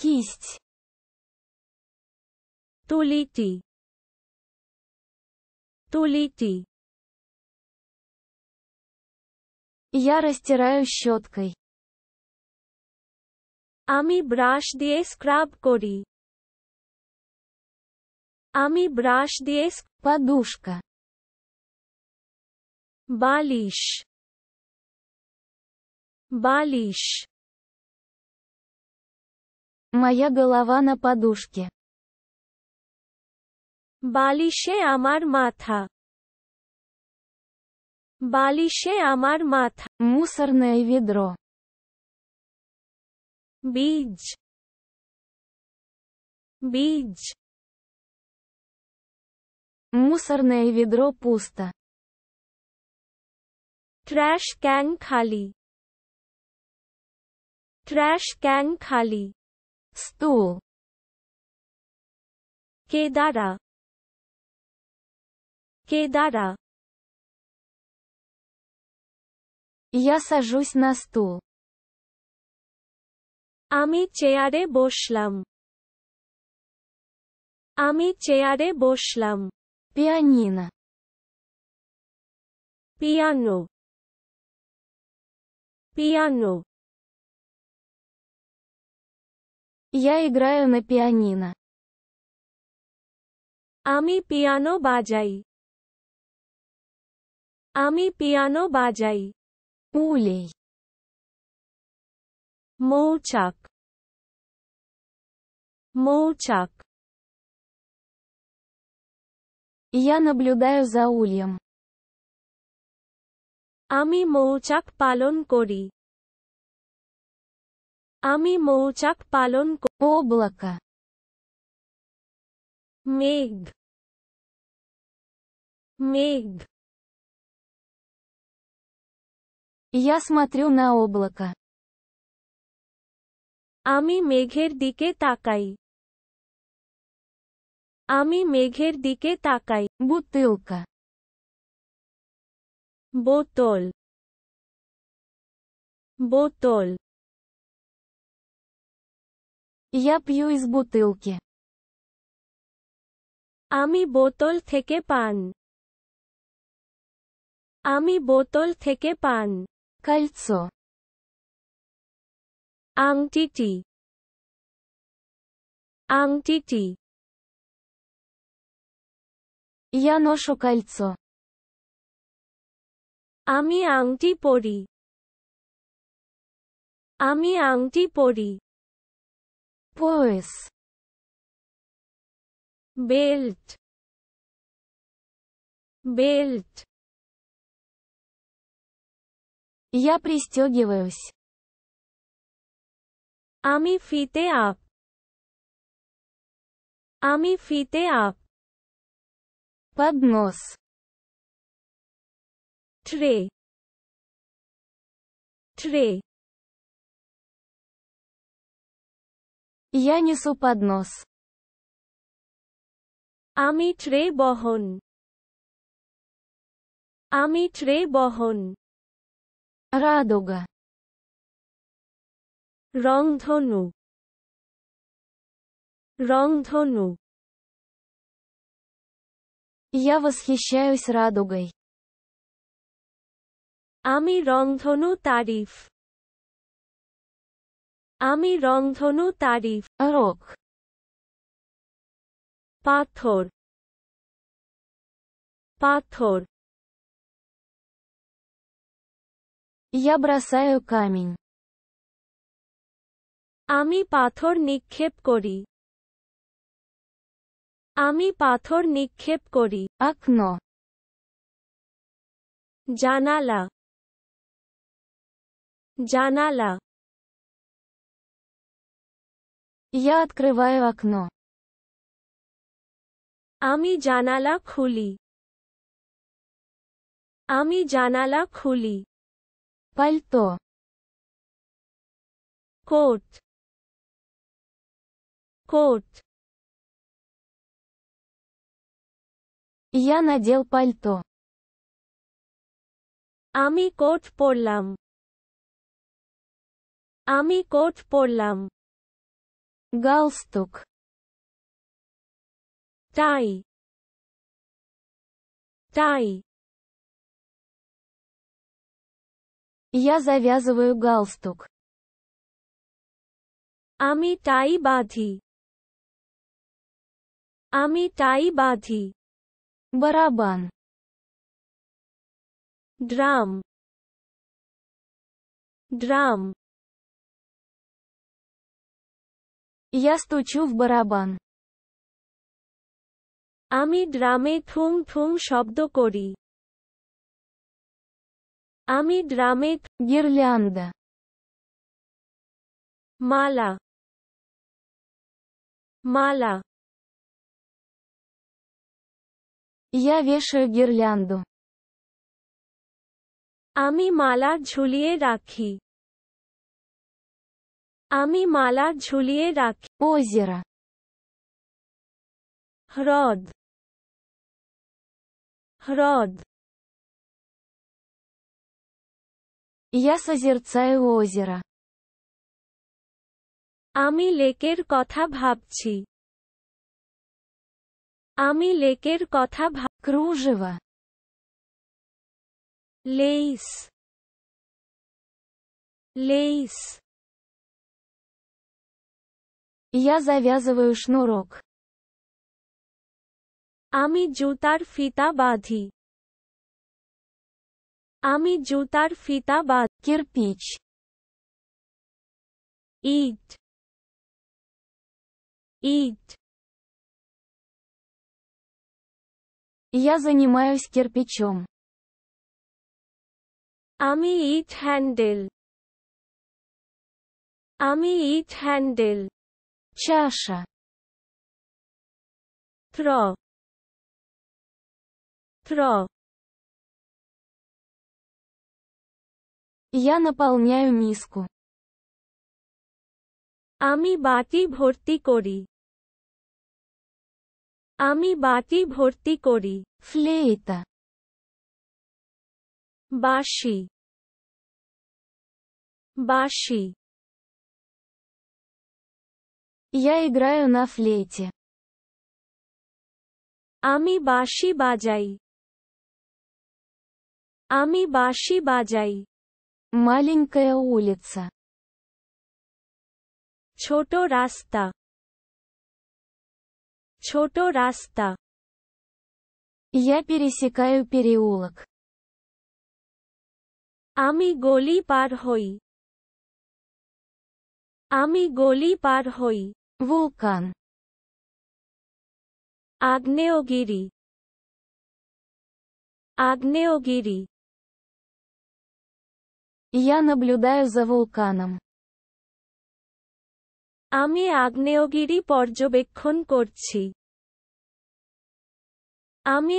кисть ты. туалети ты. я растираю щеткой আমি ব্রাশ দিয়ে স্ক্রাব করি আমি ব্রাশ দিয়ে подушка Балиш. Балиш. Моя голова на подушке. Балише амар মাথা Балише амар মাথা Мусорное ведро. Бидж. Бидж. Мусорное ведро пусто. ট্র্যাশ ক্যান খালি ট্র্যাশ ক্যান খালি стул кедара кедара я сажусь на стул Ами চেয়ারে বসলাম Ами চেয়ারে বসলাম Пианино. Пиано. Пиано. Я играю на пианино. Ами пиано баджай. Ами пиано баджай. улей Молчак. Молчак. Я наблюдаю за ульем. Ами молчак палон кори. আমি মৌচাক পালন облако মেঘ মেঘ Я смотрю на облако. আমি মেঘের দিকে তাকাই আমি মেঘের দিকে তাকাই Бутылка. বোতল বোতল Я пью из бутылки. আমি বোতল থেকে পান আমি বোতল থেকে পান кольцо আংটিটি আংটিটি Я ношу кольцо. আমি আংটি পরি আমি আংটি পরি purse belt belt я пристегиваюсь আমি ফিতে আপ আমি ফিতে আপ поднос tray tray Я несу поднос. Ами ট্রে বহন আমি ট্রে বহন радуга রংধনু রংধনু Я восхищаюсь радугой. Ами রংধনু তারিফ আমি রংধনু তারিফ আরক পাথর পাথর Я бросаю камень. আমি পাথর নিক্ষেপ করি আমি পাথর নিক্ষেপ করি окно জানালা জানালা Я открываю окно. আমি জানালা খুলি আমি জানালা খুলি পলতো কোট কোট Я надел пальто. আমি কোট পরলাম আমি কোট পরলাম галстук тай тай Я завязываю галстук. Ами тай বাঁধি Ами тай বাঁধি барабан Драм. Драм. Я стучу в барабан. আমি ড্রামে ঠুং ঠুং শব্দ করি আমি ড্রামে গিরল্যান্ডা মালা মালা ইয়া вешаю гирлянду. আমি মালা ঝুলিয়ে রাখি আমি মালা ঝুলিয়ে রাখি озеро হ্রদ হ্রদ Я созерцаю озеро. Ами лекер কথা ভাবছি আমি লেকের কথা ভাব кружево лейс лейс я завязываю шнурок. আমি জুতার ফিতা বাঁধি আমি জুতার ফিতা বাঁধ কিরপিচ ইট ইট Я занимаюсь кирпичом. আমি ইট হ্যান্ডেল আমি ইট হ্যান্ডেল чаша про про Я наполняю миску. আমি বাটি ভর্তি করি আমি বাটি ভর্তি করি ফ্লেইটা বাঁশি বাঁশি я играю на флейте. Ами баши баджай. Ами баши баджай. Маленькая улица. Чото раста. Чото раста. Я пересекаю переулок. Ами голи пархой. Ами голи пархой. Вулкан. Агнеогири. Агнеогири. Я наблюдаю за вулканом. Ами Агнеогири порджобекхон корчи. Ами